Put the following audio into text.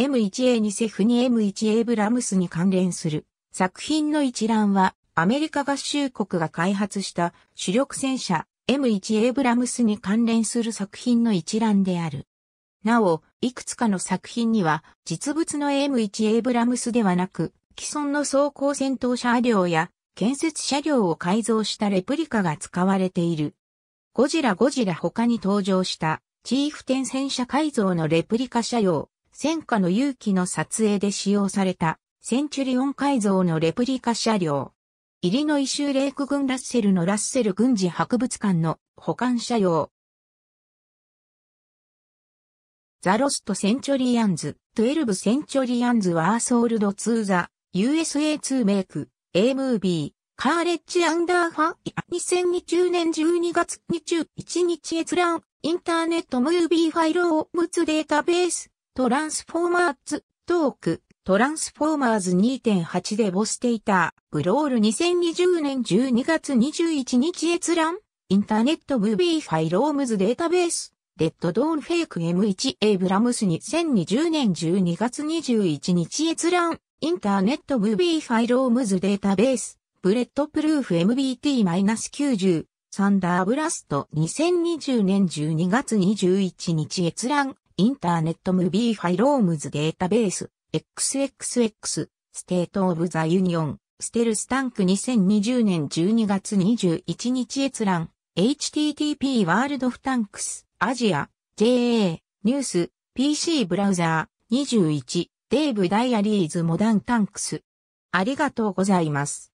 M1A 2セフに M1A ブラムスに関連する作品の一覧はアメリカ合衆国が開発した主力戦車 M1A ブラムスに関連する作品の一覧である。なお、いくつかの作品には実物の M1A ブラムスではなく既存の装甲戦闘車両や建設車両を改造したレプリカが使われている。ゴジラゴジラ他に登場したチーフ転戦車改造のレプリカ車両、戦火の勇気の撮影で使用された、センチュリオン改造のレプリカ車両。イリノイ州レイク軍ラッセルのラッセル軍事博物館の保管車両。ザロストセンチョリアンズ、トゥエルブセンチョリアンズワーソールドツーザ、USA2 メイク、A ムービー、カーレッジアンダーファイア2020年12月21日閲覧、インターネットムービーファイルオーツデータベース。トランスフォーマーズ、トーク、トランスフォーマーズ2.8でボステイター、ブロール2020年12月21日閲覧、インターネットムービーファイロームズデータベース、デッドドーンフェイク M1 エイブラムス2020年12月21日閲覧、インターネットムービーファイロームズデータベース、ブレッドプルーフ MBT-90、サンダーブラスト2020年12月21日閲覧、インターネットムービーファイロームズデータベース、XXX、ステートオブザユニオン、ステルスタンク2020年12月21日閲覧、http ワールドフタンクス、アジア、JA、ニュース、PC ブラウザー、21、デーブダイアリーズモダンタンクス。ありがとうございます。